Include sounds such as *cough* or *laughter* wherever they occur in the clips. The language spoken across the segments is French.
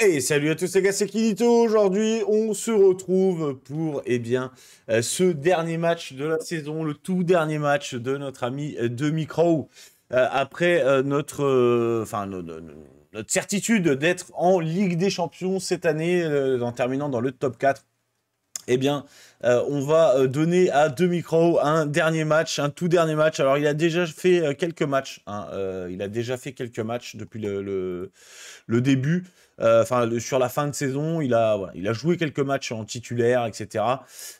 Et salut à tous les gars, c'est Kinito. Aujourd'hui, on se retrouve pour eh bien, euh, ce dernier match de la saison, le tout dernier match de notre ami euh, Demi Micro. Euh, après notre, enfin, notre, certitude d'être en Ligue des Champions cette année, en terminant dans le top 4 eh bien, on va donner à Demi Crow un dernier match, un tout dernier match. Alors, il a déjà fait quelques matchs. Hein, il a déjà fait quelques matchs depuis le début. Euh, enfin, sur la fin de saison, il a, joué quelques matchs en titulaire, etc.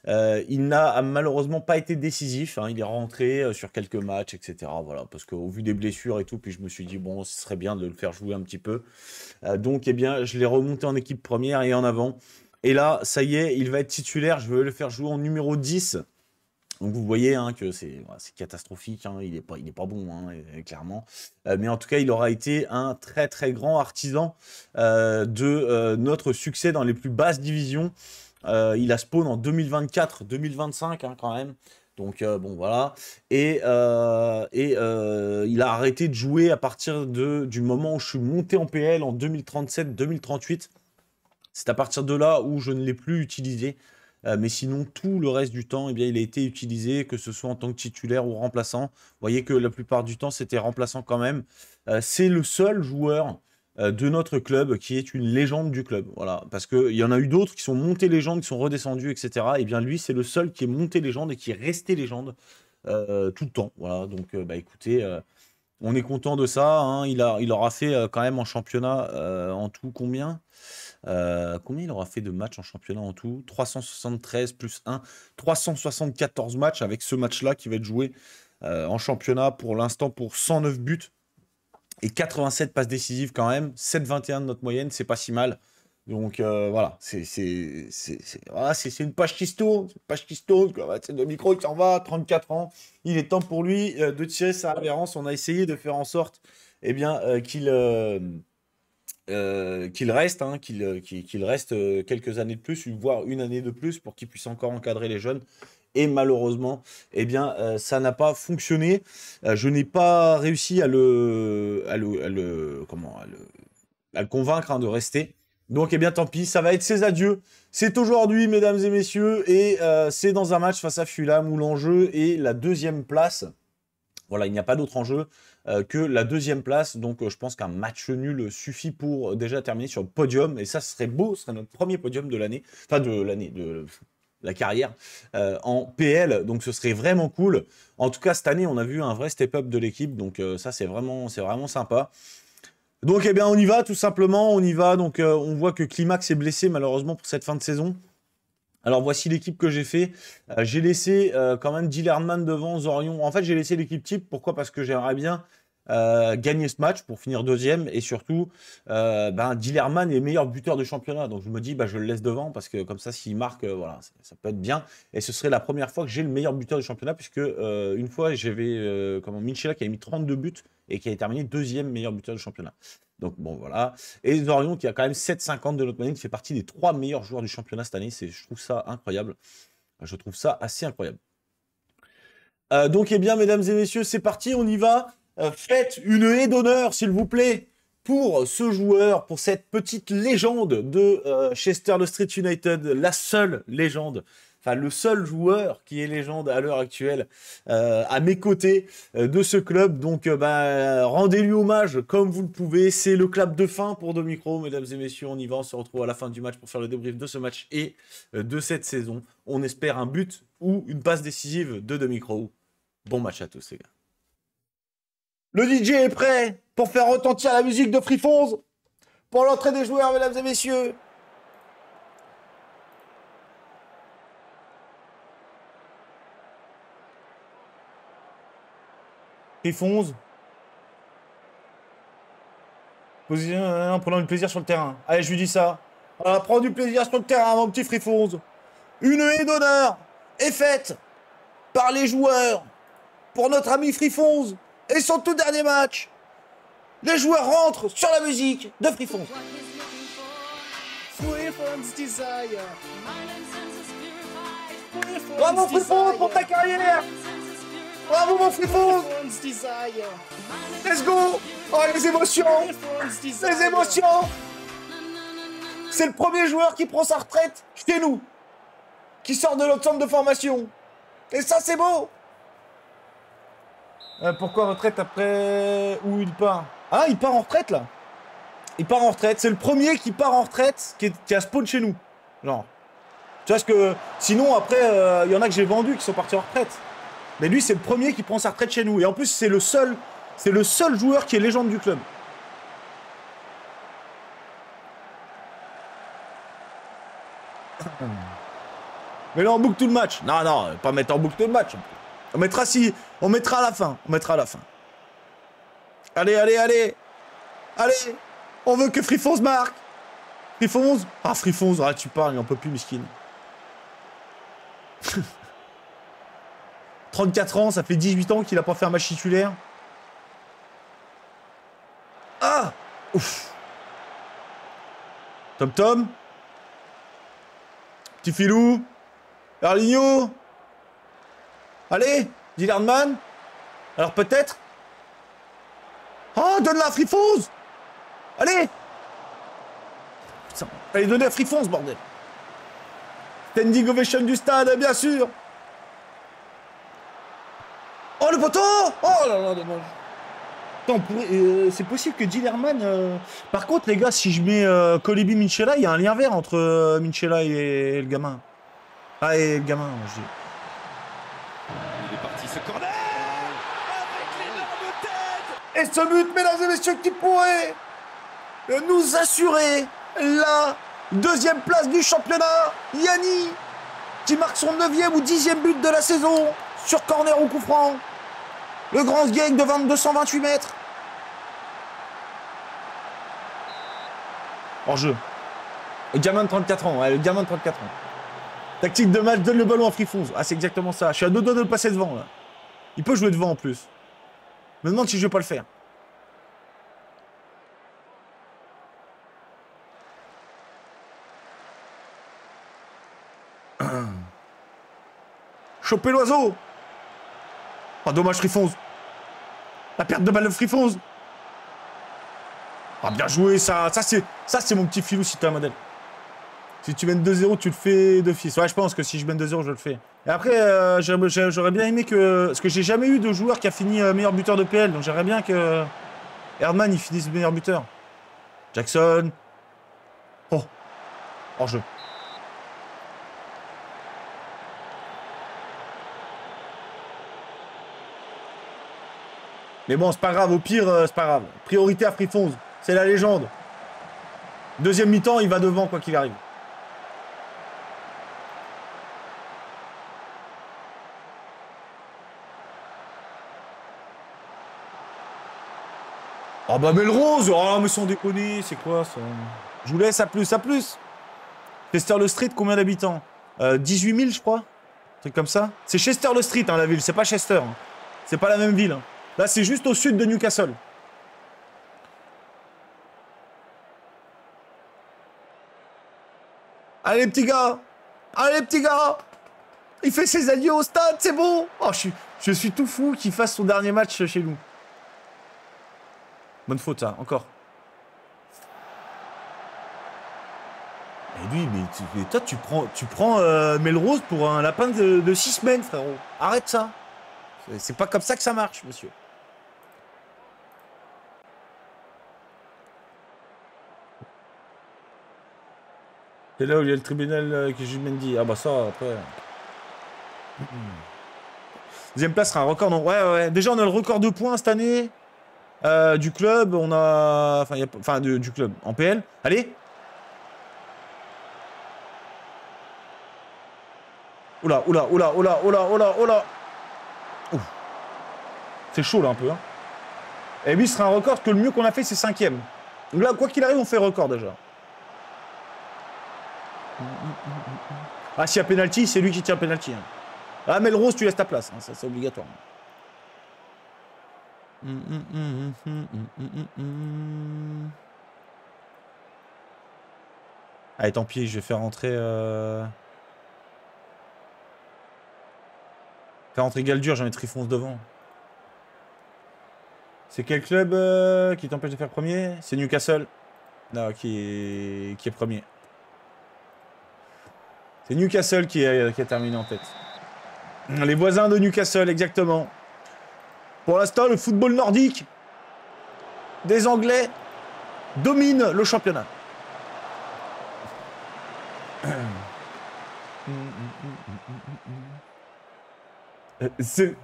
Euh, il n'a malheureusement pas été décisif. Hein. il est rentré euh, sur quelques matchs, etc. Voilà, parce qu'au vu des blessures et tout, puis je me suis dit bon, ce serait bien de le faire jouer un petit peu. donc, eh bien, je l'ai remonté en équipe première et en avant. Et là, ça y est, il va être titulaire. Je vais le faire jouer en numéro 10. Donc vous voyez hein, que c'est catastrophique, hein, il n'est pas, pas bon, hein, euh, clairement. Euh, mais en tout cas, il aura été un très très grand artisan euh, de notre succès dans les plus basses divisions. il a spawn en 2024-2025 quand même. Donc bon voilà. Et, il a arrêté de jouer à partir du moment où je suis monté en PL en 2037-2038. C'est à partir de là où je ne l'ai plus utilisé. Euh, mais sinon, tout le reste du temps, et eh bien, il a été utilisé, que ce soit en tant que titulaire ou remplaçant. Vous voyez que la plupart du temps, c'était remplaçant quand même. Euh, c'est le seul joueur euh, de notre club qui est une légende du club. Voilà, parce qu'il y en a eu d'autres qui sont montés légende, qui sont redescendus, etc. Et eh bien, lui, c'est le seul qui est monté légende et qui est resté légende tout le temps. Voilà, donc, bah, écoutez. on est content de ça. Hein. Il, a, il aura fait quand même en championnat en tout combien euh, combien il aura fait de matchs en championnat en tout 373 plus 1, 374 matchs avec ce match-là qui va être joué euh, en championnat pour l'instant pour 109 buts et 87 passes décisives quand même. 7,21 de notre moyenne, c'est pas si mal. Donc euh, voilà, c'est une page qui se tourne, page qui se tourne, c'est le micro qui s'en va, 34 ans, il est temps pour lui de tirer sa révérence. On a essayé de faire en sorte et eh bien, qu'il euh, qu'il reste, hein, euh, qu'il reste euh, quelques années de plus, voire une année de plus, pour qu'il puisse encore encadrer les jeunes. Et malheureusement, eh bien, ça n'a pas fonctionné. je n'ai pas réussi à le, le, comment, le, convaincre hein, de rester. Donc, eh bien, tant pis, ça va être ses adieux. C'est aujourd'hui, mesdames et messieurs, et c'est dans un match face à Fulham où l'enjeu est la deuxième place. Voilà, il n'y a pas d'autre enjeu. Euh, que la deuxième place. Donc euh, je pense qu'un match nul suffit pour euh, déjà terminer sur le podium. Et ça, serait beau, ce serait notre premier podium de l'année. Enfin, de l'année, de la carrière en PL. Donc ce serait vraiment cool. En tout cas, cette année, on a vu un vrai step-up de l'équipe. Donc ça, c'est vraiment, c'est vraiment sympa. Donc eh bien, on y va tout simplement. On y va. Donc on voit que Climax est blessé malheureusement pour cette fin de saison. Alors voici l'équipe que j'ai fait. j'ai laissé quand même Dillerman devant Zorion. En fait, j'ai laissé l'équipe type. Pourquoi Parce que j'aimerais bien euh, gagner ce match pour finir deuxième et surtout, euh, ben, Dillerman est meilleur buteur du championnat. Donc je me dis, bah je le laisse devant parce que comme ça, s'il marque, euh, voilà, ça, peut être bien. Et ce serait la première fois que j'ai le meilleur buteur du championnat puisque euh, une fois, j'avais comment Minchella qui a mis 32 buts et qui a terminé deuxième meilleur buteur du championnat. Donc bon, voilà. Et Dorion qui a quand même 7,50 de notre manière, qui fait partie des trois meilleurs joueurs du championnat cette année. C'est Je trouve ça incroyable. Je trouve ça assez incroyable. donc, eh bien, mesdames et messieurs, c'est parti, on y va. Euh, faites une haie d'honneur, s'il vous plaît, pour ce joueur, pour cette petite légende de euh, Chester le Street United, la seule légende. Enfin, le seul joueur qui est légende à l'heure actuelle euh, à mes côtés de ce club. Donc, bah, rendez-lui hommage comme vous le pouvez. C'est le clap de fin pour Domicro, mesdames et messieurs. On y va. On se retrouve à la fin du match pour faire le débrief de ce match et de cette saison. On espère un but ou une passe décisive de Domicro. Bon match à tous, les gars. Le DJ est prêt pour faire retentir la musique de Frifonze pour l'entrée des joueurs, mesdames et messieurs. Frifonze. Position hein, en prenant du plaisir sur le terrain. Allez, je lui dis ça. prends du plaisir sur le terrain, mon petit Frifonze. Une haie d'honneur est faite par les joueurs pour notre ami Frifonze et son tout dernier match. Les joueurs rentrent sur la musique de Frifon. Bravo Frifon pour ta carrière Bravo mon Frifon Let's go Oh les émotions Les émotions C'est le premier joueur qui prend sa retraite chez nous Qui sort de notre centre de formation Et ça c'est beau euh, pourquoi retraite après où il part Ah, il part en retraite là Il part en retraite. C'est le premier qui part en retraite qui, a spawn chez nous. Genre. Tu vois ce que. Sinon, après, il euh, y en a que j'ai vendu qui sont partis en retraite. Mais lui, c'est le premier qui prend sa retraite chez nous. Et en plus, c'est le seul. C'est le seul joueur qui est légende du club. *coughs* Mais là, on boucle tout le match. Non, non, pas mettre en boucle tout le match. On mettra si... On mettra à la fin. On mettra à la fin. Allez, allez, allez. Allez. On veut que Frifonce marque. Frifonze Ah, Frifonze, Ah, tu parles. Il en peut plus, Miskin. 34 *laughs* ans. Ça fait 18 ans qu'il a pas fait un match titulaire. Ah Ouf. Tom Tom. Petit filou. Arlino. Allez, Dillerman. Alors peut-être. Oh, ah, donne la Frifonze Allez Putain, allez, donne la Frifonze, bordel Standing ovation du stade, bien sûr Oh, le poteau Oh là là, dommage euh, c'est possible que Dillerman. Euh, par contre, les gars, si je mets euh, Colibi Minchella, il y a un lien vert entre euh, Minchella et, le gamin. Ah, et le gamin, je dis. Et ce but, mesdames et messieurs, qui pourrait nous assurer la deuxième place du championnat. Yanni, qui marque son neuvième ou dixième but de la saison sur corner ou coup franc. Le grand gang de 228 mètres. En jeu. Le gamin de 34 ans. le gamin de 34 ans. Tactique de match, donne le ballon à Frifonce. Ah, c'est exactement ça. Je suis à deux doigts de le passer devant, Il peut jouer devant, en plus me demande si je vais pas le faire. *clears throat* Choper l'oiseau Ah, dommage, Frifonze. La perte de balle de Frifonze. Ah, bien joué, ça, ça c'est ça c'est mon petit filou si t'es un modèle. Si tu mènes 2-0, tu le fais de d'office. Ouais, je pense que si je mène 2-0, je le fais. Et après, euh, j'aurais bien aimé que... Parce que j'ai jamais eu de joueur qui a fini euh, meilleur buteur de PL, donc j'aimerais bien que Erdman il finisse meilleur buteur. Jackson. Oh. Hors-jeu. Mais bon, c'est pas grave. Au pire, euh, c'est pas grave. Priorité à Free C'est la légende. Deuxième mi-temps, il va devant quoi qu'il arrive. Ah bah Melrose Oh ah, mais sans déconner, c'est quoi ça Je vous laisse à plus, à plus Chester le Street, combien d'habitants 18 000 euh, je crois Un truc comme ça. C'est Chester le Street hein, la ville, c'est pas Chester. Hein. C'est pas la même ville. Hein. Là c'est juste au sud de Newcastle. Allez petit gars Allez petit gars Il fait ses adieux au stade, c'est bon Oh je suis, je suis tout fou qu'il fasse son dernier match chez nous. Bonne faute, ça, encore. Et eh lui, mais, tu, toi, tu prends, tu prends euh, Melrose pour un lapin de, six semaines, frérot. Arrête ça. C'est pas comme ça que ça marche, monsieur. C'est là où il y a le tribunal qui juge Mendy. Ah bah ça, après. Deuxième place sera un record, non Ouais, ouais. Déjà, on a le record de points cette année. Euh, du club, on a... Enfin, du club, en PL. Allez Oula, oula, oula, oula, oula, oula, oula C'est chaud, là, un peu. Et hein. lui, eh ce sera un record que le mieux qu'on a fait, c'est cinquième. Donc là, quoi qu'il arrive, on fait record, déjà. Ah, s'il y a pénalty, c'est lui qui tient pénalty. Hein. Ah, mais le rose, tu laisses ta place. Hein. c'est obligatoire. Allez, tant pis, je vais faire rentrer... Euh... Faire rentrer Galdur, j'en ai Trifonce devant. C'est quel club euh, qui t'empêche de faire premier C'est Newcastle. Non, qui est, qui est premier. C'est Newcastle qui, qui a terminé en tête. Les voisins de Newcastle, exactement. Pour l'instant, le football nordique des Anglais domine le championnat. Euh, c'est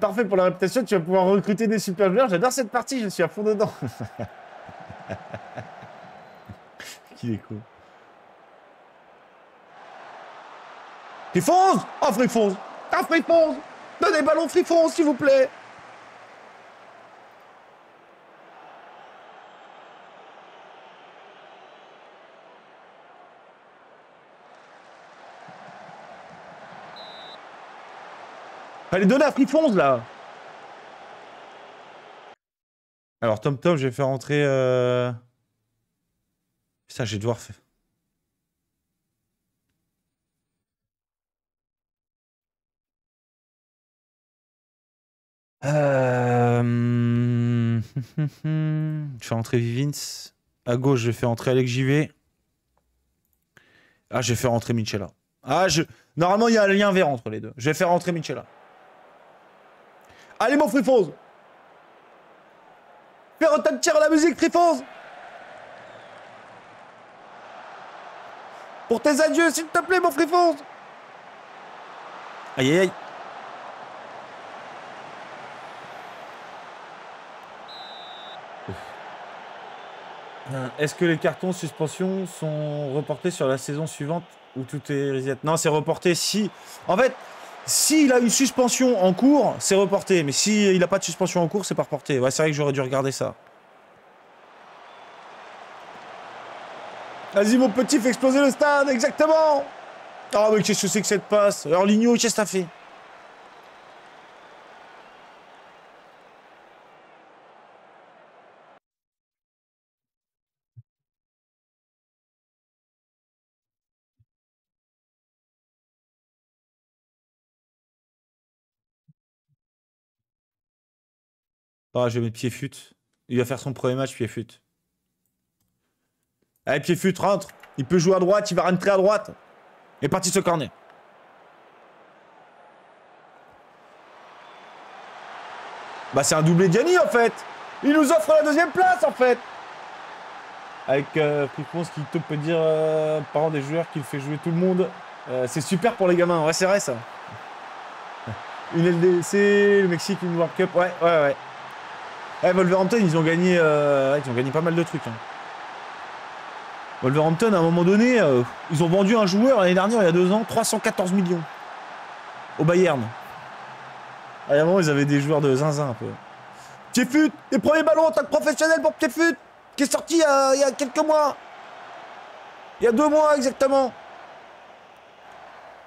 parfait pour la réputation, tu vas pouvoir recruter des super joueurs. J'adore cette partie, je suis à fond dedans. *laughs* Qui est con. Frifonze Oh, Frifonze Ah, Frifonze Donnez ballon Frifonze, s'il vous plaît Allez, donne à Frifonze, là Alors, Tom Tom, je vais faire entrer... Euh, ça, j'ai devoir faire... Euh... *laughs* je fais entrer Vivins. À gauche, je vais faire entrer Alex JV. Ah, je vais faire entrer Michela. Ah, je... Normalement, il y a un lien vert entre les deux. Je vais faire entrer Michela. Allez, mon Frifonze Fais un tas de tir à la musique, Frifonze Pour tes adieux, s'il te plaît, mon Frifonze Aïe, aïe, aïe euh, Est-ce que les cartons suspension sont reportés sur la saison suivante ou tout est reset Non, c'est reporté si. En fait, s'il a une suspension en cours, c'est reporté. Mais s'il n'a pas de suspension en cours, c'est pas reporté. Ouais, c'est vrai que j'aurais dû regarder ça. Vas-y, mon petit, fais exploser le stade, exactement Oh, mais qu'est-ce que c'est que cette passe Alors, Ligno, qu'est-ce que t'as fait Ah, je vais mettre Pied-Fut. Il va faire son premier match, Pied-Fut. Allez, Pied-Fut, rentre. Il peut jouer à droite, il va rentrer à droite. Et parti ce corner. Bah, c'est un doublé Diani en fait. Il nous offre la deuxième place en fait. Avec pense, euh, qui te peut dire euh, parents des joueurs qu'il fait jouer tout le monde. Euh, c'est super pour les gamins, ouais, c'est vrai ça. *laughs* Une LDC, le Mexique, une World Cup, ouais, ouais, ouais. Eh, Wolverhampton, ils ont gagné, euh, ils ont gagné pas mal de trucs. Hein. Wolverhampton, à un moment donné, euh, ils ont vendu un joueur l'année dernière, il y a deux ans, 314 millions. Au Bayern. A un moment, ils avaient des joueurs de zinzin un peu. Piedfut, les premiers ballons en tant que professionnel pour foot, qui est sorti il y a quelques mois. Il y a deux mois exactement.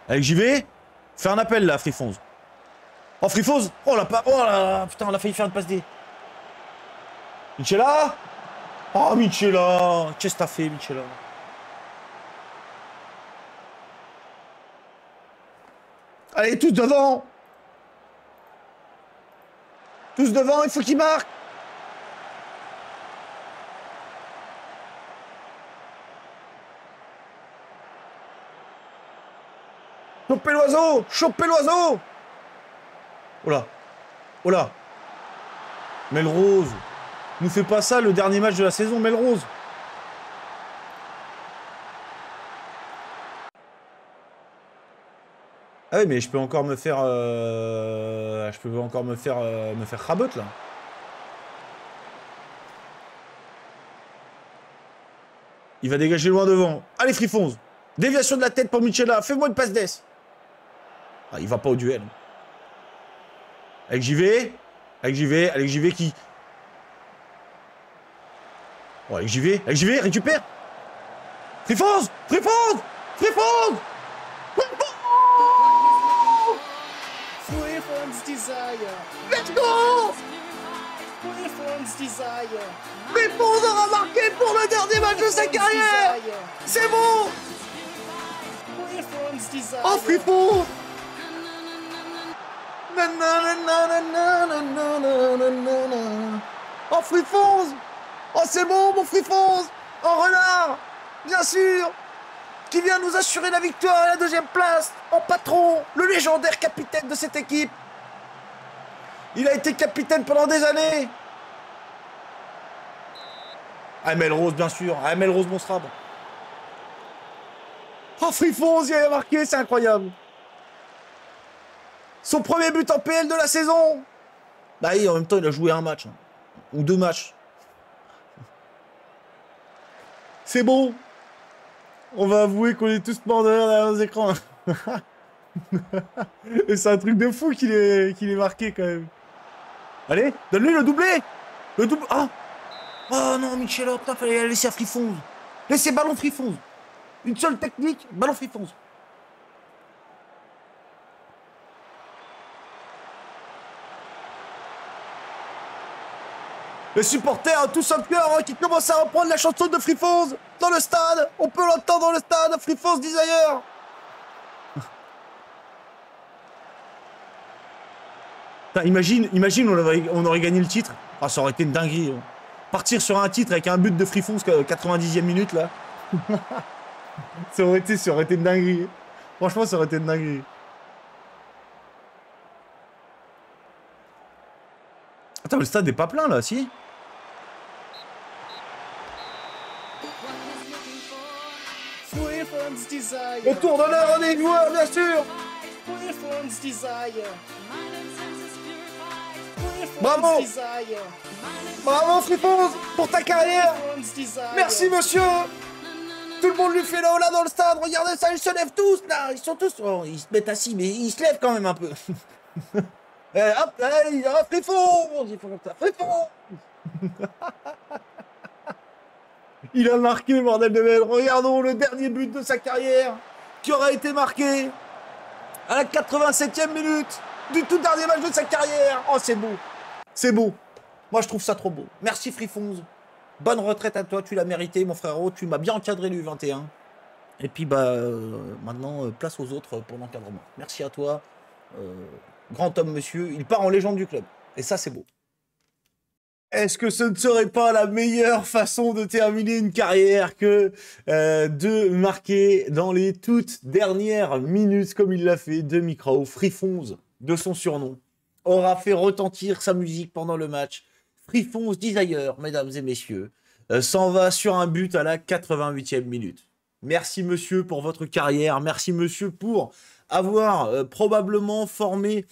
Avec JV, fais un appel là, Frifonze. Oh, Frifonze Oh la pas. Oh là, putain, on a failli faire une passe D. Michela Oh Michela Qu'est-ce que t'as fait Michela Allez, tous devant Tous devant, il faut qu'il marque. Chopez l'oiseau Chopez l'oiseau Oh là Oh là Melrose nous fait pas ça le dernier match de la saison, Melrose. Ah oui, mais je peux encore me faire... Euh, je peux encore me faire... Euh, me faire rabot, là. Il va dégager loin devant. Allez, Frifonze. Déviation de la tête pour Michela. Fais-moi une passe d'ess. Ah, il va pas au duel. Avec JV. Avec JV. Avec JV qui, Bon, j'y vais, allez, j'y vais, récupère Trifonce Trifonce Trifonce Desire Let's go Trifonce Desire aura marqué pour le dernier match de sa carrière C'est bon Oh Trifonce Oh Trifonce Oh, c'est bon, mon Frifonze En oh, renard Bien sûr Qui vient nous assurer la victoire à la deuxième place En oh, patron Le légendaire capitaine de cette équipe Il a été capitaine pendant des années Amel Rose, bien sûr Amel Rose, mon Oh, Frifonze il a marqué, c'est incroyable Son premier but en PL de la saison Bah oui, en même temps, il a joué un match. Hein. Ou deux matchs. C'est bon On va avouer qu'on est tous morts de derrière nos écrans. *laughs* Et c'est un truc de fou qu'il est, marqué quand même. Allez, donne-lui le doublé Le double... Ah Oh non, Michel, oh, il fallait laisser à Frifonze. Laissez ballon Frifonze. Une seule technique, ballon Frifonze. Les supporters, hein, tout son cœur, hein, qui commence à reprendre la chanson de Free dans le stade. On peut l'entendre dans le stade, Free Falls ailleurs *laughs* imagine, imagine on, aurait, gagné le titre. Ah, ça aurait été une dinguerie. Hein. Partir sur un titre avec un but de Free 90e euh, minute, là. *laughs* ça, aurait été, ça aurait été une dinguerie. Franchement, ça aurait été une dinguerie. Attends, le stade est pas plein, là, si Desire. de tour on est joueurs, bien sûr. Bravo. Bravo, Fripons, pour ta carrière. Merci, monsieur. Tout le monde lui fait là, là dans le stade. Regardez ça, ils se lèvent tous là. Ils sont tous. Oh, ils se mettent assis, mais ils se lèvent quand même un peu. *laughs* Eh, hop, là, il y a Il il a marqué, bordel de belle. Regardons le dernier but de sa carrière qui aura été marqué à la 87e minute du tout dernier match de sa carrière. Oh, c'est beau. C'est beau. Moi, je trouve ça trop beau. Merci Frifonze. Bonne retraite à toi, tu l'as mérité, mon frérot. Tu m'as bien encadré du 21. Et puis, bah, euh, maintenant, euh, place aux autres pour l'encadrement. Merci à toi. Euh, grand homme, monsieur. Il part en légende du club. Et ça, c'est beau est-ce que ce ne serait pas la meilleure façon de terminer une carrière que euh, de marquer dans les toutes dernières minutes, comme il l'a fait, de micro Frifonze, de son surnom, aura fait retentir sa musique pendant le match. Frifonze, dit ailleurs, mesdames et messieurs, euh, s'en va sur un but à la 88e minute. Merci monsieur pour votre carrière, merci monsieur pour avoir euh, probablement formé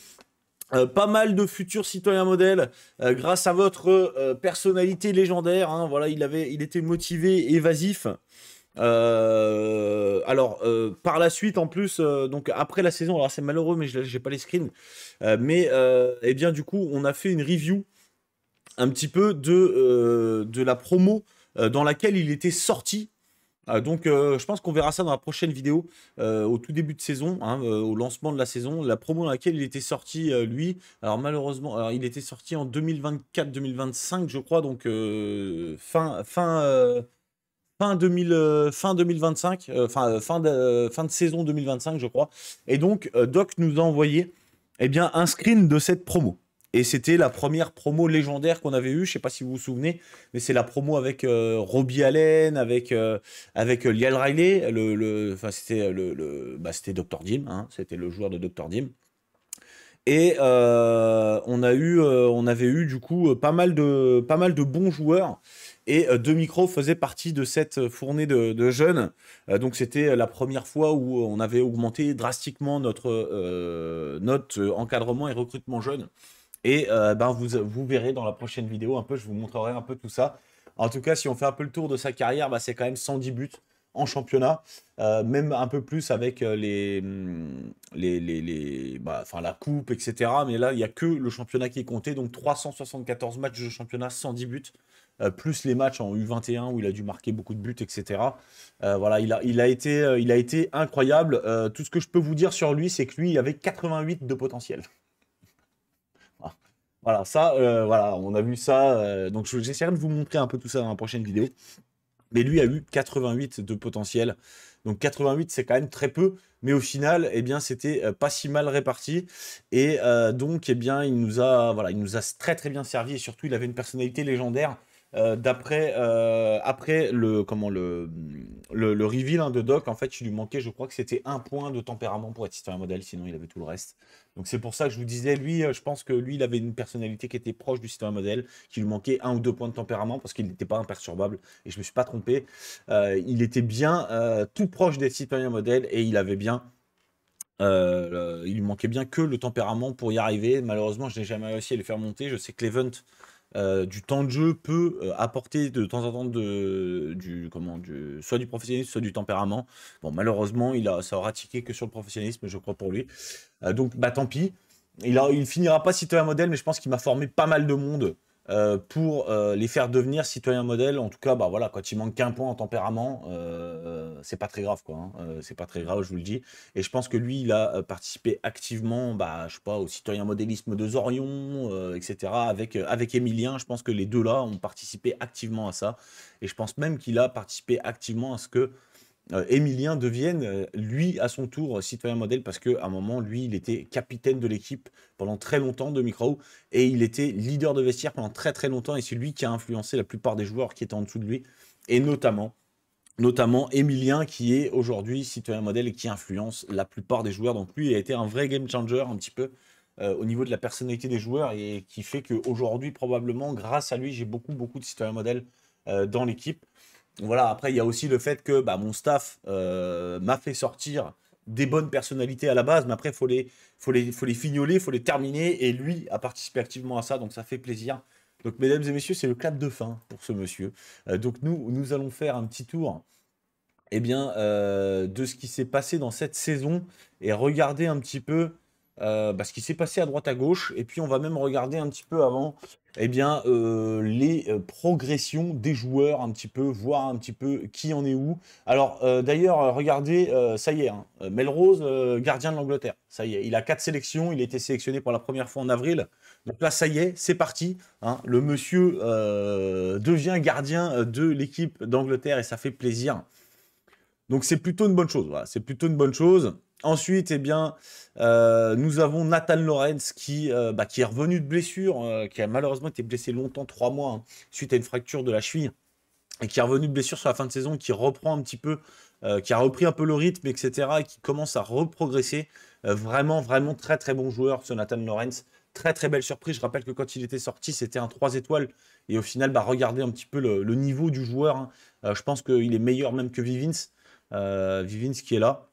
euh, pas mal de futurs citoyens modèles euh, grâce à votre euh, personnalité légendaire. Hein, voilà, il avait, il était motivé, évasif. alors par la suite, en plus, donc après la saison, alors c'est malheureux, mais je n'ai pas les screens. mais eh bien du coup, on a fait une review un petit peu de de la promo dans laquelle il était sorti ah, donc, euh, je pense qu'on verra ça dans la prochaine vidéo, euh, au tout début de saison, hein, euh, au lancement de la saison, la promo dans laquelle il était sorti, lui. Alors, malheureusement, il était sorti en 2024-2025, je crois, donc fin, fin, fin, 2000, fin 2025, fin, fin, de, fin de saison 2025, je crois. Et donc, Doc nous a envoyé eh bien, un screen de cette promo. Et c'était la première promo légendaire qu'on avait eue. Je ne sais pas si vous vous souvenez, mais c'est la promo avec euh, Robbie Allen, avec Liel euh, avec euh, Riley. Le, c'était le, bah, Dr Dim. Hein. c'était le joueur de Dr Dim. Et on a eu, on avait eu du coup pas mal de pas mal de bons joueurs. Et De micro faisait partie de cette fournée de, jeunes. donc c'était la première fois où on avait augmenté drastiquement notre encadrement et recrutement jeune. Et euh, ben vous, verrez dans la prochaine vidéo un peu, je vous montrerai un peu tout ça. En tout cas, si on fait un peu le tour de sa carrière, ben, c'est quand même 110 buts en championnat, euh, même un peu plus avec euh, mm, les, les, bah, enfin, la coupe, etc. Mais là, il n'y a que le championnat qui est compté, donc 374 matchs de championnat, 110 buts, plus les matchs en U21 où il a dû marquer beaucoup de buts, etc. voilà, il a, il, a été, il a été incroyable. tout ce que je peux vous dire sur lui, c'est que lui, il avait 88 de potentiel. Voilà, ça, euh, voilà, on a vu ça. Euh, donc j'essaierai de vous montrer un peu tout ça dans la prochaine vidéo. Mais lui a eu 88 de potentiel. Donc 88, c'est quand même très peu. Mais au final, eh bien, c'était euh, pas si mal réparti. Et donc, eh bien, il nous a, voilà, il nous a très très bien servi. Et surtout, il avait une personnalité légendaire. Euh, d'après euh, après le comment le le, reveal hein, de Doc, en fait, il lui manquait, je crois que c'était un point de tempérament pour être citoyen modèle, sinon il avait tout le reste. Donc c'est pour ça que je vous disais, lui, euh, je pense que lui, il avait une personnalité qui était proche du citoyen modèle, qui lui manquait un ou deux points de tempérament parce qu'il n'était pas imperturbable. Et je me suis pas trompé. il était bien tout proche des citoyens modèles et il avait bien. il lui manquait bien que le tempérament pour y arriver. Malheureusement, je n'ai jamais réussi à le faire monter. Je sais que l'event euh, du temps de jeu peut euh, apporter de, temps en temps de, du, comment, soit du professionnalisme, soit du tempérament. Bon, malheureusement, il a, ça aura tiqué que sur le professionnalisme, je crois, pour lui. Euh, donc, bah tant pis. Il, a, il finira pas citoyen modèle, mais je pense qu'il m'a formé pas mal de monde pour les faire devenir citoyen modèle. En tout cas, bah voilà, quand il manque qu'un point en tempérament, c'est pas très grave, quoi. Hein, euh, c'est pas très grave, je vous le dis. Et je pense que lui, il a euh, participé activement, bah, je sais pas, au citoyen modélisme de Zorion, euh, etc. Avec, avec Emilien, je pense que les deux-là ont participé activement à ça. Et je pense même qu'il a participé activement à ce que Emilien devienne, lui, à son tour, citoyen modèle, parce qu'à un moment, lui, il était capitaine de l'équipe pendant très longtemps de Micro, et il était leader de vestiaire pendant très très longtemps, et c'est lui qui a influencé la plupart des joueurs qui étaient en dessous de lui, et notamment notamment Emilien qui est aujourd'hui citoyen modèle et qui influence la plupart des joueurs. Donc lui a été un vrai game changer un petit peu euh, au niveau de la personnalité des joueurs et qui fait qu'aujourd'hui probablement grâce à lui j'ai beaucoup beaucoup de citoyens modèles euh, dans l'équipe. Voilà, après il y a aussi le fait que bah, mon staff euh, m'a fait sortir des bonnes personnalités à la base, mais après il faut les, faut, les, faut les fignoler, il faut les terminer et lui a participé activement à ça donc ça fait plaisir. Donc, mesdames et messieurs, c'est le clap de fin pour ce monsieur. Euh, donc, nous, nous allons faire un petit tour eh bien, euh, de ce qui s'est passé dans cette saison et regarder un petit peu euh, bah, ce qui s'est passé à droite à gauche. Et puis on va même regarder un petit peu avant et eh bien, euh, les euh, progressions des joueurs, un petit peu, voir un petit peu qui en est où. Alors d'ailleurs, regardez, ça y est, hein, Melrose, gardien de l'Angleterre, ça y est, il a quatre sélections, il a été sélectionné pour la première fois en avril. Donc là, ça y est, c'est parti. Hein. le monsieur devient gardien de l'équipe d'Angleterre et ça fait plaisir. Donc c'est plutôt une bonne chose. c'est plutôt une bonne chose. Ensuite, eh bien, euh, nous avons Nathan Lorenz euh, bah, qui, est revenu de blessure, euh, qui a malheureusement été blessé longtemps, trois mois, hein, suite à une fracture de la cheville, et qui est revenu de blessure sur la fin de saison, qui reprend un petit peu, qui a repris un peu le rythme, etc., et qui commence à reprogresser. vraiment, vraiment très très bon joueur, ce Nathan Lorenz. Très très belle surprise. Je rappelle que quand il était sorti, c'était un 3 étoiles. Et au final, bah, regardez un petit peu le, niveau du joueur. Hein. je pense qu'il est meilleur même que Vivins. Euh, Vivins qui est là.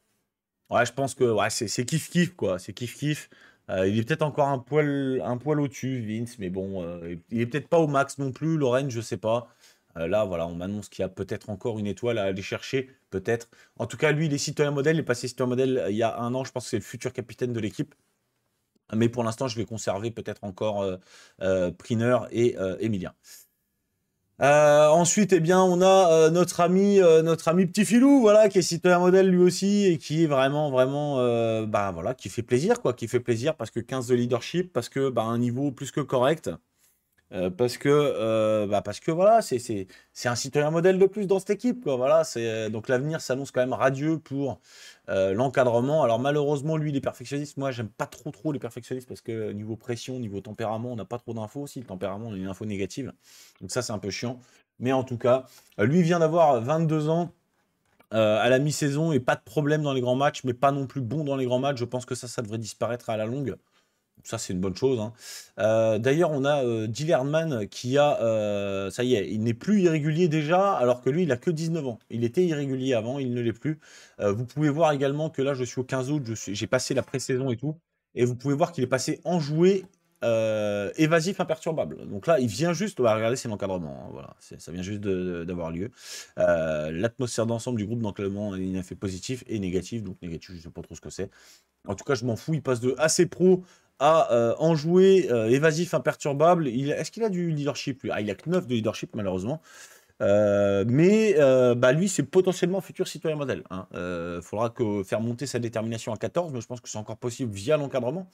Ouais, je pense que ouais, c'est kiff-kiff, quoi. C'est kiff-kiff. Euh, il est peut-être encore un poil, un poil au-dessus, Vince, mais bon, euh, il est peut-être pas au max non plus. Lorraine, je sais pas. là, voilà, on m'annonce qu'il y a peut-être encore une étoile à aller chercher, peut-être. En tout cas, lui, il est citoyen modèle, il est passé citoyen modèle il y a un an. Je pense que c'est le futur capitaine de l'équipe. Mais pour l'instant, je vais conserver peut-être encore Priner et Emilien. Euh, ensuite, eh bien, on a euh, notre ami, euh, notre ami petit filou, voilà, qui est citoyen modèle lui aussi et qui est vraiment, vraiment, euh, bah, voilà, qui fait plaisir, quoi, qui fait plaisir parce que 15 de leadership, parce que bah, un niveau plus que correct. Euh, parce que euh, bah, parce que voilà c'est un citoyen modèle de plus dans cette équipe voilà c'est euh, donc l'avenir s'annonce quand même radieux pour l'encadrement alors malheureusement lui les perfectionnistes moi j'aime pas trop trop les perfectionnistes parce que niveau pression niveau tempérament on n'a pas trop d'infos Si le tempérament on a une info négative donc ça c'est un peu chiant mais en tout cas lui vient d'avoir 22 ans à la mi-saison et pas de problème dans les grands matchs, mais pas non plus bon dans les grands matchs. Je pense que ça, ça devrait disparaître à la longue ça c'est une bonne chose. Hein. Euh, d'ailleurs, on a euh, qui a, euh, ça y est, il n'est plus irrégulier déjà, alors que lui, il a que 19 ans. Il était irrégulier avant, il ne l'est plus. Euh, vous pouvez voir également que là, je suis au 15 août, j'ai passé la pré-saison et tout, et vous pouvez voir qu'il est passé enjoué, évasif, imperturbable. Donc là, il vient juste, bah, regardez, c'est l'encadrement, hein, voilà, ça vient juste d'avoir lieu. L'atmosphère d'ensemble du groupe d'encadrement il a fait positif et négatif, donc négatif, je ne sais pas trop ce que c'est. En tout cas, je m'en fous, il passe de assez pro a euh, en euh, évasif, imperturbable. Est-ce qu'il a du leadership Ah, il a que 9 de leadership, malheureusement. Euh, mais bah, lui, c'est potentiellement futur citoyen modèle. Il hein. faudra que, faire monter sa détermination à 14, mais je pense que c'est encore possible via l'encadrement,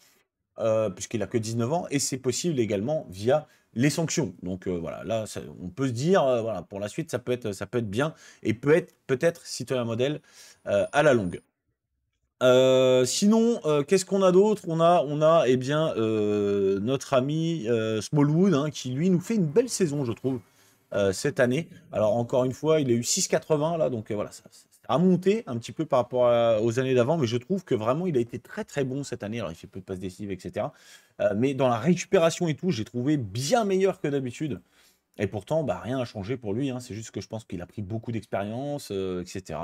puisqu'il n'a que 19 ans, et c'est possible également via les sanctions. Donc voilà, là, on peut se dire, voilà, pour la suite, ça peut être, ça peut être bien, et peut être peut-être citoyen modèle à la longue. Euh, sinon, euh, qu'est-ce qu'on a d'autre On a, on a, eh bien, euh, notre ami Smallwood, hein, qui lui nous fait une belle saison, je trouve, cette année. Alors encore une fois, il a eu 6,80 là, donc voilà, ça, a monté un petit peu par rapport aux années d'avant, mais je trouve que vraiment il a été très très bon cette année. Alors il fait peu de passes décisives, etc. mais dans la récupération et tout, j'ai trouvé bien meilleur que d'habitude. Et pourtant, bah, rien n'a changé pour lui. Hein. C'est juste que je pense qu'il a pris beaucoup d'expérience, etc.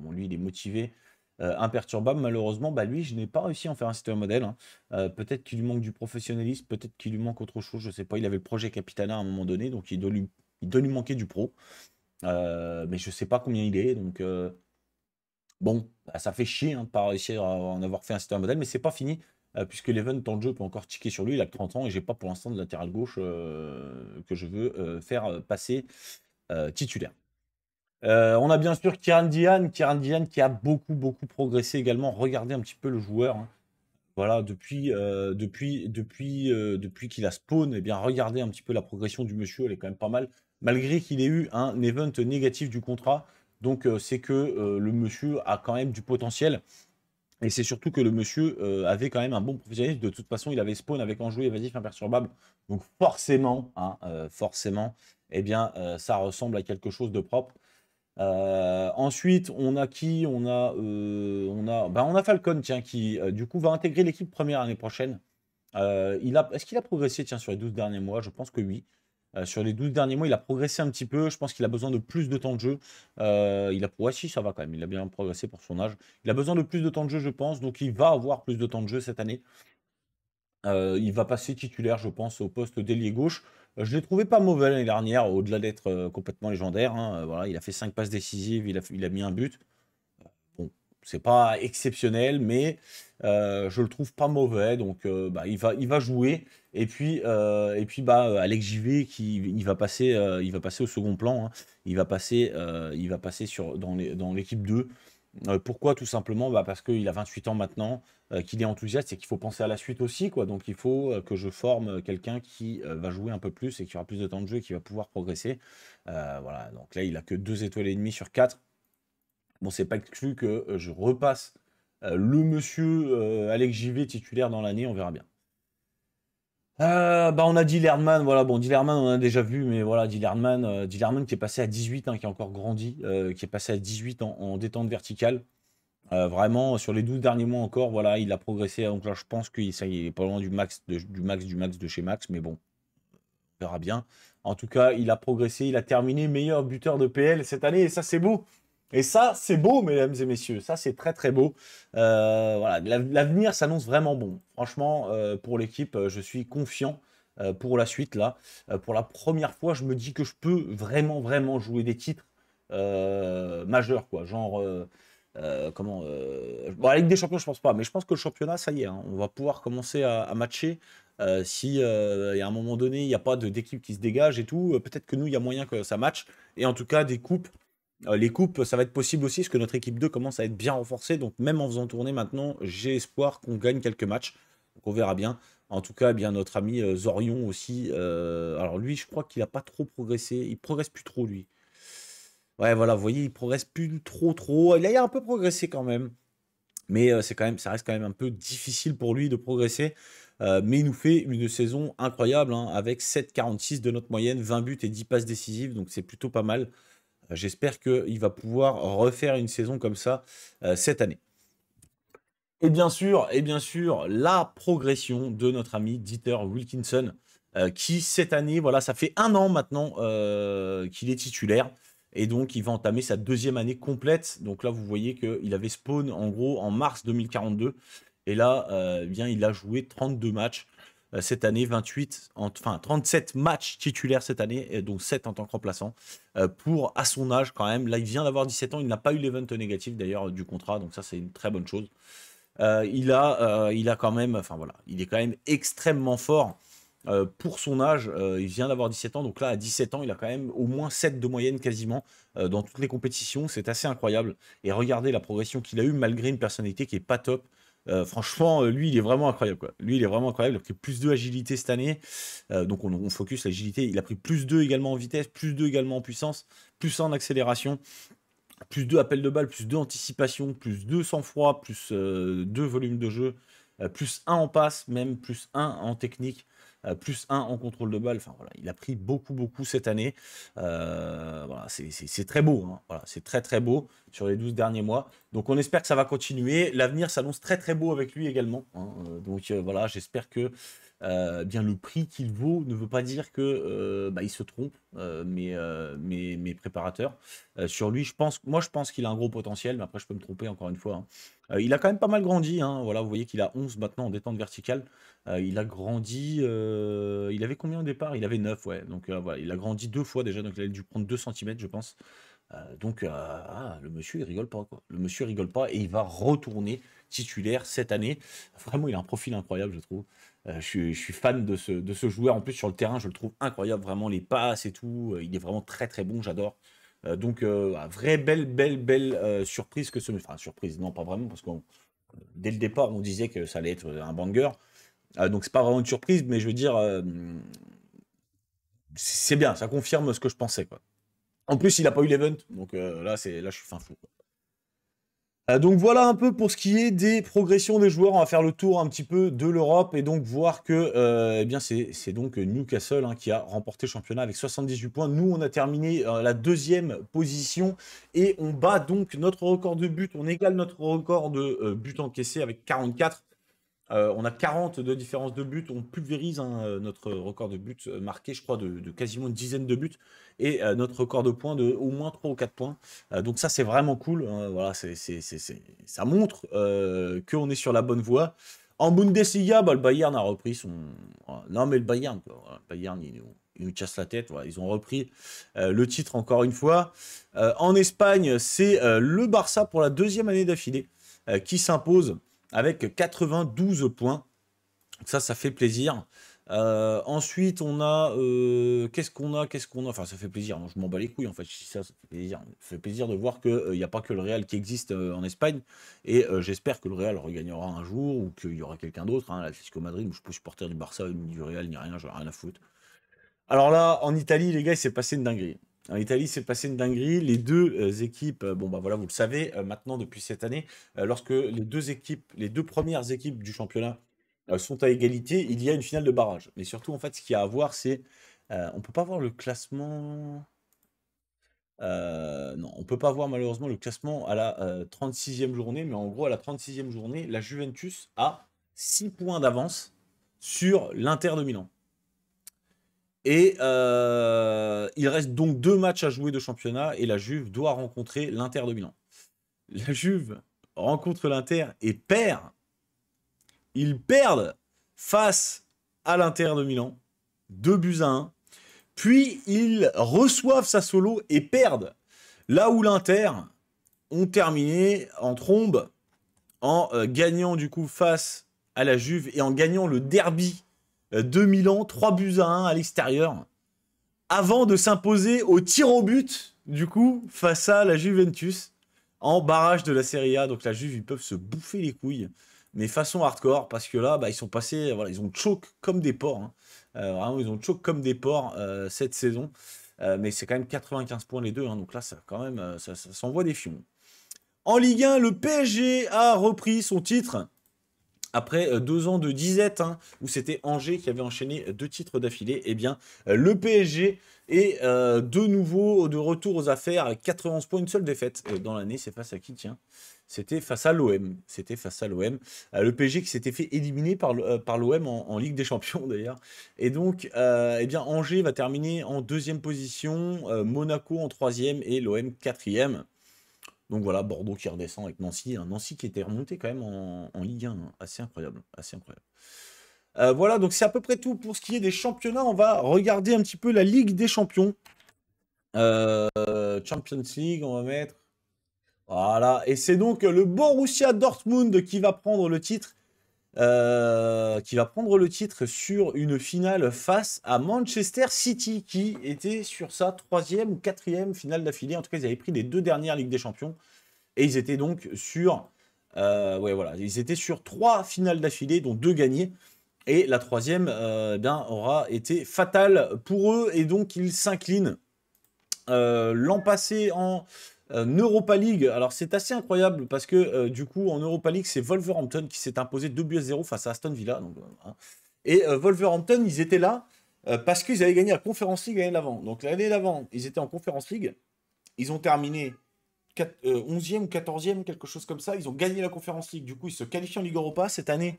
bon, lui, il est motivé euh, imperturbable, malheureusement, bah, lui, je n'ai pas réussi à en faire un système modèle. Hein. Euh, peut-être qu'il lui manque du professionnalisme, peut-être qu'il lui manque autre chose, je ne sais pas. Il avait le projet Capitana à un moment donné, donc il doit lui, manquer du pro. Euh, mais je ne sais pas combien il est, donc bon, bah, ça fait chier hein, de ne pas réussir à en avoir fait un système modèle, mais c'est pas fini. puisque l'event dans jeu, peut encore ticker sur lui, il a 30 ans et j'ai pas pour l'instant de latéral gauche que je veux faire passer titulaire. Euh, on a bien sûr Kieran Dian, Kiran Dian qui a beaucoup, beaucoup progressé également. Regardez un petit peu le joueur. Hein. Voilà, depuis, euh, depuis, depuis, euh, depuis qu'il a spawn, eh bien, regardez un petit peu la progression du monsieur, elle est quand même pas mal. Malgré qu'il ait eu un event négatif du contrat, donc c'est que le monsieur a quand même du potentiel. Et c'est surtout que le monsieur avait quand même un bon professionnalisme. De toute façon, il avait spawn avec enjoué, évasif imperturbable. Donc forcément, hein, forcément, eh bien, ça ressemble à quelque chose de propre. Euh, ensuite, on a qui On a, euh, on a, bah, on a Falcon, tiens, qui euh, du coup va intégrer l'équipe première l'année prochaine. il est-ce qu'il a progressé, tiens, sur les 12 derniers mois Je pense que oui. sur les 12 derniers mois, il a progressé un petit peu. Je pense qu'il a besoin de plus de temps de jeu. il a, ouais, si, ça va quand même. Il a bien progressé pour son âge. Il a besoin de plus de temps de jeu, je pense. Donc, il va avoir plus de temps de jeu cette année. il va passer titulaire, je pense, au poste d'ailier gauche. Euh, je l'ai trouvé pas mauvais l'année dernière, au-delà d'être euh, complètement légendaire. Hein. Euh, voilà, il a fait cinq passes décisives, il a, il a mis un but. Bon, c'est pas exceptionnel, mais je le trouve pas mauvais. Donc, bah, il, va, il va jouer. Et puis, et puis bah, Alex JV, qui, il, va passer, il va passer au second plan. Hein. Il va passer, il va passer sur, dans l'équipe dans 2. pourquoi Tout simplement bah, parce qu'il a 28 ans maintenant. Euh, qu'il est enthousiaste et qu'il faut penser à la suite aussi. Quoi. Donc il faut euh, que je forme euh, quelqu'un qui va jouer un peu plus et qui aura plus de temps de jeu et qui va pouvoir progresser. voilà, donc là il a que 2 étoiles et demie sur 4. Bon, c'est pas exclu que je repasse le monsieur Alex JV titulaire dans l'année, on verra bien. bah on a Dillerman, voilà, bon, Dillerman, on a déjà vu, mais voilà, Dillerman, qui est passé à 18, hein, qui a encore grandi, qui est passé à 18 en détente verticale. Euh, vraiment, sur les 12 derniers mois encore, voilà, il a progressé. Donc là, je pense qu'il est pas loin du max, du max, du max de chez Max, mais bon, on verra bien. En tout cas, il a progressé, il a terminé meilleur buteur de PL cette année, et ça, c'est beau. Et ça, c'est beau, mesdames et messieurs. Ça, c'est très, très beau. Euh, voilà, l'avenir s'annonce vraiment bon. Franchement, euh, pour l'équipe, je suis confiant pour la suite, là. pour la première fois, je me dis que je peux vraiment, vraiment jouer des titres majeurs, quoi. Genre euh, comment euh, bon, la des Champions, je pense pas, mais je pense que le championnat, ça y est, hein. on va pouvoir commencer à, matcher. Euh, si y a un moment donné, il n'y a pas d'équipe qui se dégage et tout, peut-être que nous, il y a moyen que ça matche. Et en tout cas, des coupes, les coupes, ça va être possible aussi, parce que notre équipe 2 commence à être bien renforcée. Donc même en faisant tourner maintenant, j'ai espoir qu'on gagne quelques matchs. Donc on verra bien. En tout cas, eh bien notre ami Zorion aussi. alors lui, je crois qu'il n'a pas trop progressé. Il progresse plus trop lui. Ouais, voilà, vous voyez, il progresse plus trop, trop. Il a, un peu progressé quand même. Mais euh, c'est quand même, ça reste quand même un peu difficile pour lui de progresser. Euh, mais il nous fait une saison incroyable hein, avec 7,46 de notre moyenne, 20 buts et 10 passes décisives. Donc c'est plutôt pas mal. Euh, j'espère qu'il va pouvoir refaire une saison comme ça cette année. Et bien sûr, et bien sûr, la progression de notre ami Dieter Wilkinson, qui cette année, voilà, ça fait un an maintenant qu'il est titulaire. Et donc, il va entamer sa deuxième année complète. Donc là, vous voyez qu'il avait spawn en gros en mars 2042. Et là, euh, eh bien, il a joué 32 matchs euh, cette année, 28, enfin 37 matchs titulaires cette année, dont 7 en tant que remplaçant, euh, pour à son âge quand même. Là, il vient d'avoir 17 ans, il n'a pas eu l'event négatif d'ailleurs du contrat, donc ça c'est une très bonne chose. il, a, il a quand même, enfin voilà, il est quand même extrêmement fort. Euh, pour son âge, euh, il vient d'avoir 17 ans, donc là à 17 ans, il a quand même au moins 7 de moyenne quasiment euh, dans toutes les compétitions, c'est assez incroyable. Et regardez la progression qu'il a eue malgré une personnalité qui est pas top. franchement, lui, il est vraiment incroyable. Lui, il est vraiment incroyable. Il a pris plus de agilité cette année. donc, on, focus l'agilité. Il a pris plus 2 également en vitesse, plus 2 également en puissance, plus 1 en accélération plus 2 appels de balle, plus 2 anticipation, plus 2 sang-froid, plus 2 volume de jeu, plus 1 en passe, même plus 1 en technique. Euh, plus 1 en contrôle de balle. Enfin voilà, il a pris beaucoup, beaucoup cette année. Euh, c'est très beau. Hein. Voilà, c'est très très beau sur les 12 derniers mois. Donc on espère que ça va continuer. L'avenir s'annonce très très beau avec lui également. Hein. Euh, donc euh, voilà, j'espère que euh, bien le prix qu'il vaut ne veut pas dire que bah, il se trompe, mes, mes, préparateurs. sur lui, je pense, moi je pense qu'il a un gros potentiel, mais après je peux me tromper encore une fois. Hein. il a quand même pas mal grandi. Voilà, vous voyez qu'il a 11 maintenant en détente verticale. il a grandi. il avait combien au départ Il avait 9, ouais. Donc voilà, il a grandi deux fois déjà, donc il a dû prendre 2 cm je pense. Euh, donc, euh, ah, le monsieur, il rigole pas. Le monsieur rigole pas et il va retourner titulaire cette année. Vraiment, il a un profil incroyable, je trouve. Euh, je, suis, fan de ce, de ce, joueur. En plus, sur le terrain, je le trouve incroyable. Vraiment, les passes et tout. Il est vraiment très, très bon. J'adore. donc, vraie belle, belle, belle surprise que ce. Enfin, surprise, non, pas vraiment, parce que dès le départ, on disait que ça allait être un banger. donc, c'est pas vraiment une surprise, mais je veux dire c'est bien, ça confirme ce que je pensais. Quoi. En plus, il n'a pas eu l'event, donc euh, là, c'est là, je suis fin fou. Euh, donc voilà un peu pour ce qui est des progressions des joueurs. On va faire le tour un petit peu de l'Europe et donc voir que euh, eh bien c'est donc Newcastle hein, qui a remporté le championnat avec 78 points. Nous, on a terminé la deuxième position et on bat donc notre record de but. On égale notre record de buts encaissés avec 44. Euh, on a 40 de différence de buts. On pulvérise hein, euh, notre record de buts euh, marqué, je crois, de, quasiment une dizaine de buts. Et notre record de points de au moins 3 ou 4 points. donc ça, c'est vraiment cool. Hein. voilà, ça montre qu'on est sur la bonne voie. En Bundesliga, bah, le Bayern a repris son... Non, mais le Bayern, Le Bayern, il nous, chasse la tête. Ils ont repris le titre encore une fois. en Espagne, c'est le Barça pour la deuxième année d'affilée qui s'impose avec 92 points. Ça, ça fait plaisir. Euh, ensuite, on a... Euh, qu'est-ce qu'on a Qu'est-ce qu'on a Enfin, ça fait plaisir. Hein, je m'en bats les couilles, en fait. Ça, ça fait plaisir. plaisir de voir qu'il n'y euh, a pas que le Real qui existe en Espagne. Et j'espère que le Real regagnera un jour ou qu'il y aura quelqu'un d'autre. Hein, fisco Madrid, je peux supporter du Barça, ou du Real, ni rien. n'ai rien à foutre. Alors là, en Italie, les gars, il s'est passé une dinguerie. En Italie, c'est passé une dinguerie. Les deux euh, équipes, euh, bon bah voilà, vous le savez, euh, maintenant depuis cette année, lorsque les deux équipes, les deux premières équipes du championnat sont à égalité, il y a une finale de barrage. Mais surtout, en fait, ce qu'il y a à voir, c'est on peut pas voir le classement. non, on peut pas voir malheureusement le classement à la 36e journée, mais en gros, à la 36e journée, la Juventus a 6 points d'avance sur l'Inter de Milan. Et euh, il reste donc deux matchs à jouer de championnat et la Juve doit rencontrer l'Inter de Milan. La Juve rencontre l'Inter et perd. Ils perdent face à l'Inter de Milan, deux buts à un, Puis ils reçoivent sa solo et perdent. Là où l'Inter ont terminé en trombe en euh, gagnant du coup face à la Juve et en gagnant le derby 2000 euh, ans, 3 buts à 1 à l'extérieur, avant de s'imposer au tir au but, du coup, face à la Juventus, en barrage de la Serie A. Donc la Juve, ils peuvent se bouffer les couilles, mais façon hardcore, parce que là, bah, ils sont passés, voilà, ils ont choc comme des porcs. Hein. Euh, vraiment, ils ont choc comme des porcs euh, cette saison. mais c'est quand même 95 points les deux, hein. donc là, ça, quand même, ça, ça s'envoie des fions. En Ligue 1, le PSG a repris son titre après euh, deux ans de disette, hein, où c'était Angers qui avait enchaîné euh, deux titres d'affilée, eh bien, euh, le PSG est de nouveau de retour aux affaires avec 91 points, une seule défaite dans l'année. C'est face à qui, tiens c'était face à l'OM. C'était face à l'OM. le PSG qui s'était fait éliminer par, l'OM en, Ligue des Champions d'ailleurs. Et donc, eh bien, Angers va terminer en deuxième position, Monaco en troisième et l'OM quatrième. Donc voilà, Bordeaux qui redescend avec Nancy. Hein. Nancy qui était remonté quand même en, Ligue 1. Hein. Assez incroyable. Assez incroyable. Euh, voilà, donc c'est à peu près tout pour ce qui est des championnats. On va regarder un petit peu la Ligue des Champions. Euh, Champions League, on va mettre. Voilà, et c'est donc le Borussia Dortmund qui va prendre le titre euh, qui va prendre le titre sur une finale face à Manchester City, qui était sur sa troisième ou quatrième finale d'affilée. En tout cas, ils avaient pris les deux dernières Ligues des Champions. Et ils étaient donc sur. Euh, oui, voilà. Ils étaient sur trois finales d'affilée, dont deux gagnées. Et la troisième euh, eh aura été fatale pour eux. Et donc, ils s'inclinent l'an passé en euh, Europa League, alors c'est assez incroyable parce que euh, du coup en Europa League c'est Wolverhampton qui s'est imposé 2 à 0 face à Aston Villa. Euh, hein. Et Wolverhampton ils étaient là parce qu'ils avaient gagné la Conference League l'année d'avant. Donc l'année d'avant ils étaient en Conference League, ils ont terminé 11e ou 14e, quelque chose comme ça, ils ont gagné la Conference League. Du coup ils se qualifient en Ligue Europa cette année.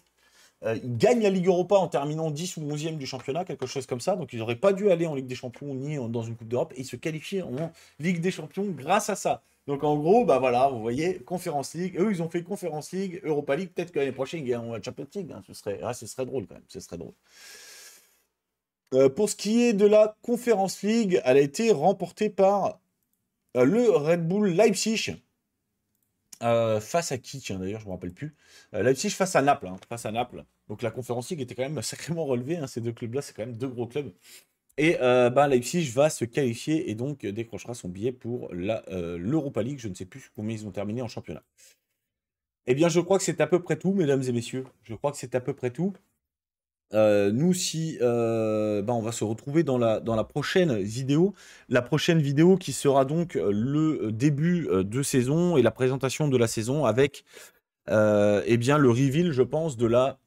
Euh, ils gagnent la Ligue Europa en terminant 10 ou 11e du championnat, quelque chose comme ça. Donc ils n'auraient pas dû aller en Ligue des Champions ni dans une Coupe d'Europe. Et ils se qualifient en Ligue des Champions grâce à ça. Donc en gros, bah voilà, vous voyez, Conférence League. Eux, ils ont fait Conférence League, Europa League. Peut-être que l'année prochaine, ils gagneront la Champions League. Hein. Ce, serait, ah, serait drôle quand même. Ce serait drôle. Euh, pour ce qui est de la Conférence League, elle a été remportée par euh, le Red Bull Leipzig euh, face à qui Tiens, hein, d'ailleurs, je me rappelle plus. La euh, Leipzig face à Naples. Hein, face à Naples. Donc la conférence League était quand même *laughs* sacrément relevée. Hein, ces deux clubs-là, c'est quand même deux gros clubs. Et euh, bah, Leipzig va se qualifier et donc décrochera son billet pour euh, l'Europa League. Je ne sais plus combien ils ont terminé en championnat. Eh bien, je crois que c'est à peu près tout, mesdames et messieurs. Je crois que c'est à peu près tout. Euh, nous, si euh, bah, on va se retrouver dans la, prochaine vidéo, la prochaine vidéo qui sera donc euh, le début de saison et la présentation de la saison avec euh, eh bien, le reveal, je pense, de la,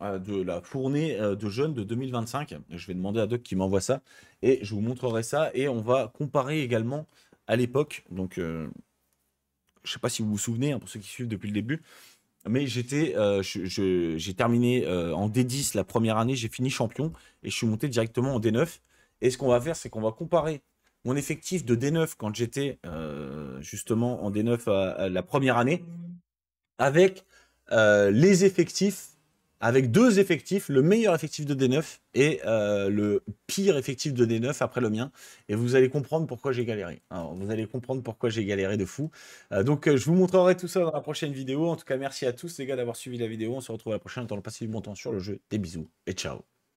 de la fournée de jeunes de 2025. Je vais demander à Doc qui m'envoie ça et je vous montrerai ça et on va comparer également à l'époque. Donc, je ne sais pas si vous vous souvenez, hein, pour ceux qui suivent depuis le début, mais j'étais, euh, j'ai terminé euh, en D10 la première année, j'ai fini champion et je suis monté directement en D9. Et ce qu'on va faire, c'est qu'on va comparer mon effectif de D9 quand j'étais euh, justement en D9 la première année avec les effectifs avec deux effectifs, le meilleur effectif de D9 et euh, le pire effectif de D9 après le mien. Et vous allez comprendre pourquoi j'ai galéré. Alors, vous allez comprendre pourquoi j'ai galéré de fou. Euh, donc, euh, je vous montrerai tout ça dans la prochaine vidéo. En tout cas, merci à tous les gars d'avoir suivi la vidéo. On se retrouve à la prochaine. Attends, le passé du bon temps sur le jeu. Des bisous et ciao.